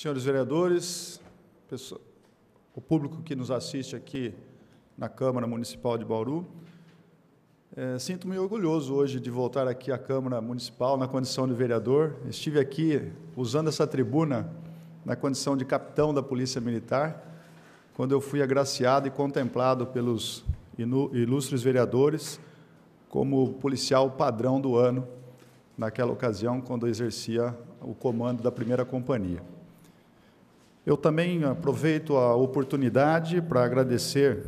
senhores vereadores, o público que nos assiste aqui na Câmara Municipal de Bauru, é, sinto-me orgulhoso hoje de voltar aqui à Câmara Municipal na condição de vereador. Estive aqui usando essa tribuna na condição de capitão da Polícia Militar, quando eu fui agraciado e contemplado pelos ilustres vereadores como policial padrão do ano, naquela ocasião, quando eu exercia o comando da primeira companhia. Eu também aproveito a oportunidade para agradecer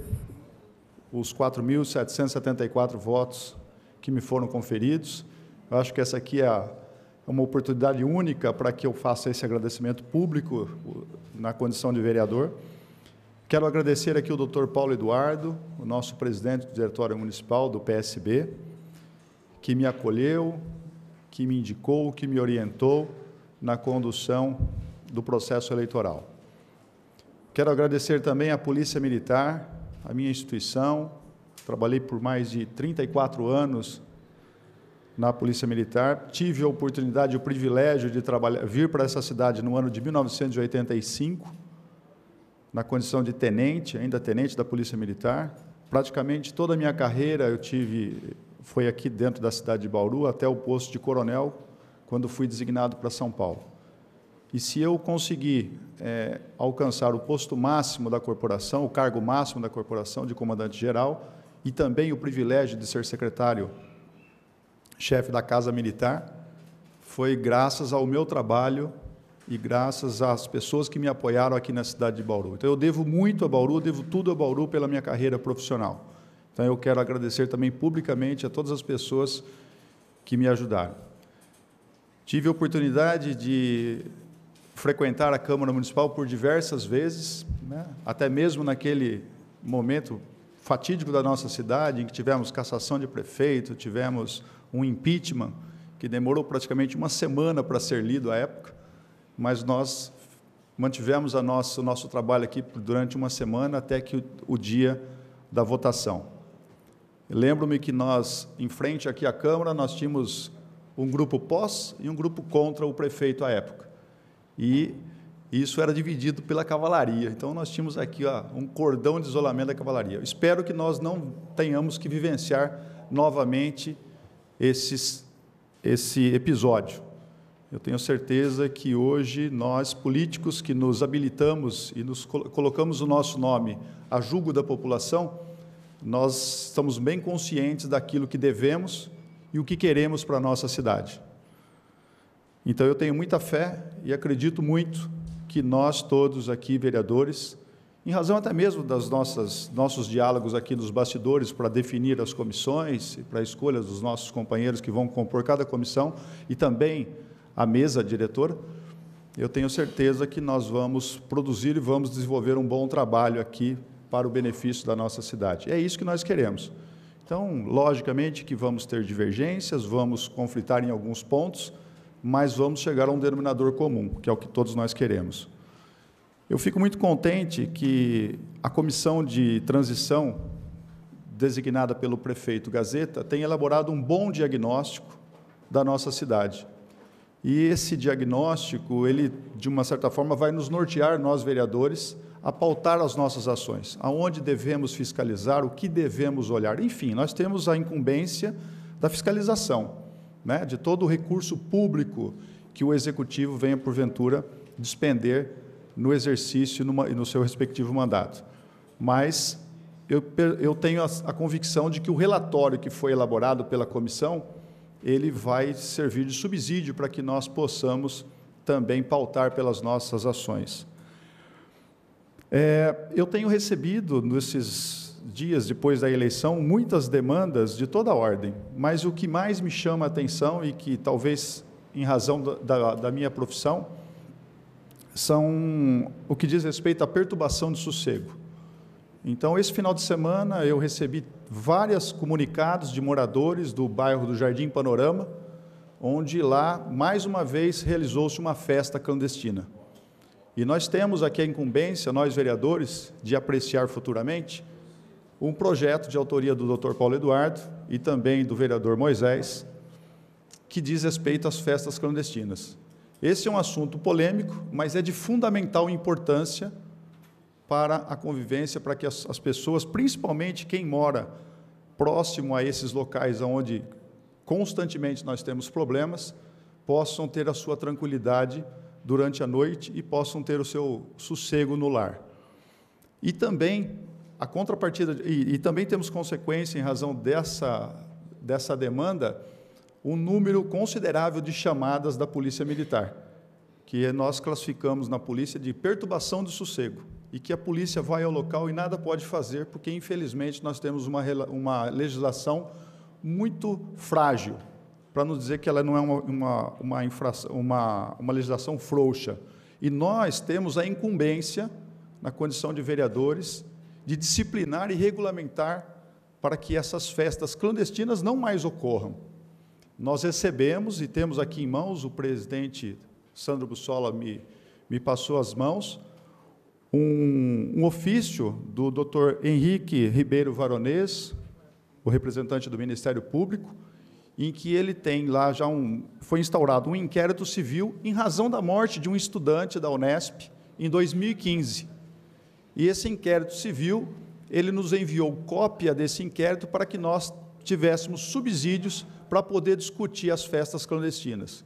os 4.774 votos que me foram conferidos. Eu acho que essa aqui é a é uma oportunidade única para que eu faça esse agradecimento público na condição de vereador. Quero agradecer aqui o doutor Paulo Eduardo, o nosso presidente do Diretório Municipal do PSB, que me acolheu, que me indicou, que me orientou na condução do processo eleitoral. Quero agradecer também à Polícia Militar, a minha instituição. Trabalhei por mais de 34 anos na Polícia Militar. Tive a oportunidade e o privilégio de trabalhar, vir para essa cidade no ano de 1985, na condição de tenente, ainda tenente da Polícia Militar. Praticamente toda a minha carreira eu tive foi aqui dentro da cidade de Bauru até o posto de coronel, quando fui designado para São Paulo. E se eu conseguir é, alcançar o posto máximo da corporação, o cargo máximo da corporação de comandante-geral, e também o privilégio de ser secretário-chefe da Casa Militar, foi graças ao meu trabalho e graças às pessoas que me apoiaram aqui na cidade de Bauru. Então, eu devo muito a Bauru, devo tudo a Bauru pela minha carreira profissional. Então, eu quero agradecer também publicamente a todas as pessoas que me ajudaram. Tive a oportunidade de frequentar a Câmara Municipal por diversas vezes, né? até mesmo naquele momento fatídico da nossa cidade, em que tivemos cassação de prefeito, tivemos um impeachment que demorou praticamente uma semana para ser lido à época, mas nós mantivemos a nossa, o nosso trabalho aqui durante uma semana até que o, o dia da votação. Lembro-me que nós, em frente aqui à Câmara, nós tínhamos um grupo pós e um grupo contra o prefeito à época e isso era dividido pela cavalaria. Então nós tínhamos aqui ó, um cordão de isolamento da cavalaria. Espero que nós não tenhamos que vivenciar novamente esses, esse episódio. Eu tenho certeza que hoje nós, políticos que nos habilitamos e nos colocamos o nosso nome a julgo da população, nós estamos bem conscientes daquilo que devemos e o que queremos para a nossa cidade. Então eu tenho muita fé e acredito muito que nós todos aqui, vereadores, em razão até mesmo das nossos diálogos aqui nos bastidores para definir as comissões, e para a escolha dos nossos companheiros que vão compor cada comissão e também a mesa diretora, eu tenho certeza que nós vamos produzir e vamos desenvolver um bom trabalho aqui para o benefício da nossa cidade. É isso que nós queremos. Então, logicamente que vamos ter divergências, vamos conflitar em alguns pontos, mas vamos chegar a um denominador comum, que é o que todos nós queremos. Eu fico muito contente que a comissão de transição, designada pelo prefeito Gazeta, tenha elaborado um bom diagnóstico da nossa cidade. E esse diagnóstico, ele, de uma certa forma, vai nos nortear, nós vereadores, a pautar as nossas ações, aonde devemos fiscalizar, o que devemos olhar. Enfim, nós temos a incumbência da fiscalização né, de todo o recurso público que o executivo venha, porventura, despender no exercício e no seu respectivo mandato. Mas eu, eu tenho a, a convicção de que o relatório que foi elaborado pela comissão ele vai servir de subsídio para que nós possamos também pautar pelas nossas ações. É, eu tenho recebido nesses dias depois da eleição, muitas demandas de toda ordem, mas o que mais me chama a atenção e que talvez em razão da, da minha profissão são o que diz respeito à perturbação de sossego. Então, esse final de semana eu recebi vários comunicados de moradores do bairro do Jardim Panorama, onde lá, mais uma vez, realizou-se uma festa clandestina. E nós temos aqui a incumbência, nós vereadores, de apreciar futuramente um projeto de autoria do Dr. Paulo Eduardo e também do vereador Moisés, que diz respeito às festas clandestinas. Esse é um assunto polêmico, mas é de fundamental importância para a convivência, para que as, as pessoas, principalmente quem mora próximo a esses locais onde constantemente nós temos problemas, possam ter a sua tranquilidade durante a noite e possam ter o seu sossego no lar. E também a contrapartida, e, e também temos consequência em razão dessa, dessa demanda, um número considerável de chamadas da Polícia Militar, que nós classificamos na polícia de perturbação de sossego, e que a polícia vai ao local e nada pode fazer, porque, infelizmente, nós temos uma, uma legislação muito frágil, para não dizer que ela não é uma, uma, uma, infração, uma, uma legislação frouxa. E nós temos a incumbência, na condição de vereadores, de disciplinar e regulamentar para que essas festas clandestinas não mais ocorram. Nós recebemos e temos aqui em mãos, o presidente Sandro Bussola me, me passou as mãos, um, um ofício do Dr. Henrique Ribeiro Varonês, o representante do Ministério Público, em que ele tem lá já um. Foi instaurado um inquérito civil em razão da morte de um estudante da Unesp em 2015. E esse inquérito civil, ele nos enviou cópia desse inquérito para que nós tivéssemos subsídios para poder discutir as festas clandestinas.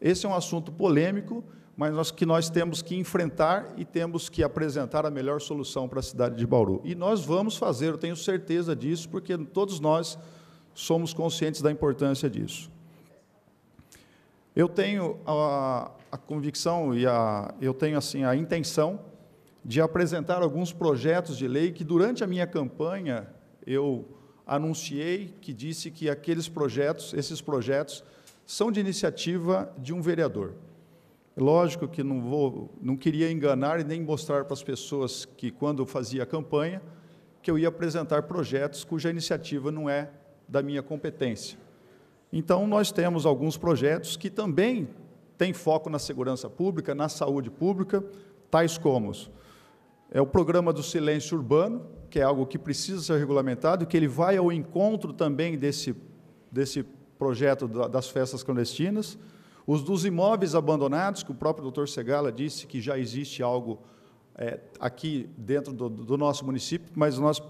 Esse é um assunto polêmico, mas nós, que nós temos que enfrentar e temos que apresentar a melhor solução para a cidade de Bauru. E nós vamos fazer, eu tenho certeza disso, porque todos nós somos conscientes da importância disso. Eu tenho a, a convicção e a, eu tenho assim a intenção de apresentar alguns projetos de lei que, durante a minha campanha, eu anunciei que disse que aqueles projetos, esses projetos, são de iniciativa de um vereador. Lógico que não vou, não queria enganar e nem mostrar para as pessoas que quando fazia a campanha que eu ia apresentar projetos cuja iniciativa não é da minha competência. Então nós temos alguns projetos que também têm foco na segurança pública, na saúde pública, tais como é o programa do silêncio urbano, que é algo que precisa ser regulamentado, que ele vai ao encontro também desse, desse projeto das festas clandestinas. Os dos imóveis abandonados, que o próprio doutor Segala disse que já existe algo é, aqui dentro do, do nosso município, mas nós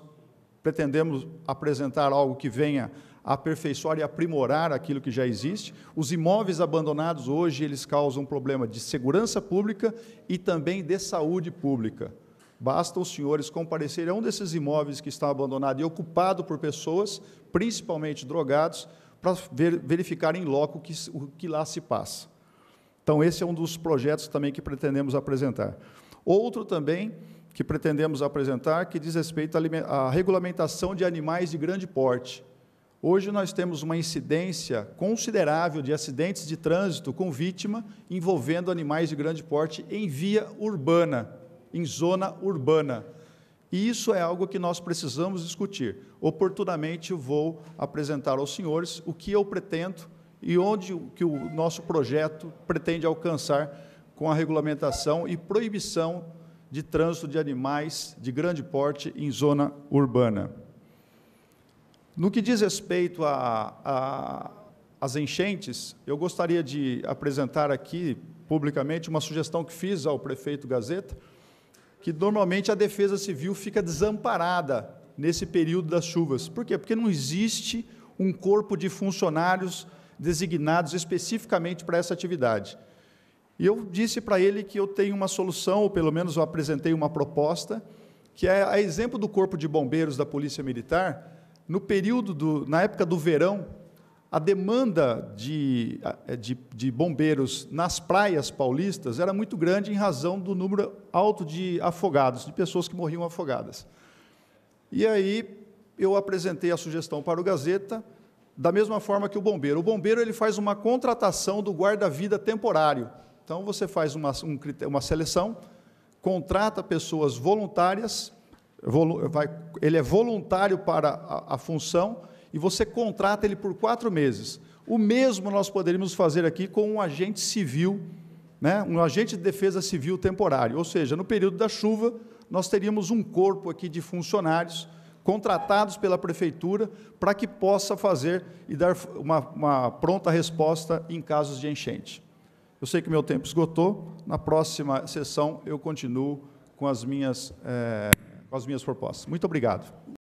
pretendemos apresentar algo que venha aperfeiçoar e aprimorar aquilo que já existe. Os imóveis abandonados hoje, eles causam um problema de segurança pública e também de saúde pública. Basta os senhores comparecerem a um desses imóveis que está abandonado e ocupado por pessoas, principalmente drogados, para ver, verificar em loco que, o que lá se passa. Então, esse é um dos projetos também que pretendemos apresentar. Outro também que pretendemos apresentar que diz respeito à regulamentação de animais de grande porte. Hoje nós temos uma incidência considerável de acidentes de trânsito com vítima envolvendo animais de grande porte em via urbana em zona urbana. E isso é algo que nós precisamos discutir. Oportunamente vou apresentar aos senhores o que eu pretendo e onde que o nosso projeto pretende alcançar com a regulamentação e proibição de trânsito de animais de grande porte em zona urbana. No que diz respeito às enchentes, eu gostaria de apresentar aqui publicamente uma sugestão que fiz ao prefeito Gazeta, que normalmente a defesa civil fica desamparada nesse período das chuvas. Por quê? Porque não existe um corpo de funcionários designados especificamente para essa atividade. E eu disse para ele que eu tenho uma solução, ou pelo menos eu apresentei uma proposta, que é a exemplo do Corpo de Bombeiros da Polícia Militar, no período do, na época do verão, a demanda de, eh, de, de, bombeiros nas praias paulistas era muito grande em razão do número alto de afogados, de pessoas que morriam afogadas. E aí eu apresentei a sugestão para o Gazeta, da mesma forma que o bombeiro. O bombeiro ele faz uma contratação do guarda-vida temporário. Então você faz uma, um, uma seleção, contrata pessoas voluntárias, volu vai, ele é voluntário para a, a função e você contrata ele por quatro meses. O mesmo nós poderíamos fazer aqui com um agente civil, né? um agente de defesa civil temporário. Ou seja, no período da chuva, nós teríamos um corpo aqui de funcionários contratados pela prefeitura para que possa fazer e dar uma, uma pronta resposta em casos de enchente. Eu sei que meu tempo esgotou. Na próxima sessão eu continuo com as minhas, é, com as minhas propostas. Muito obrigado.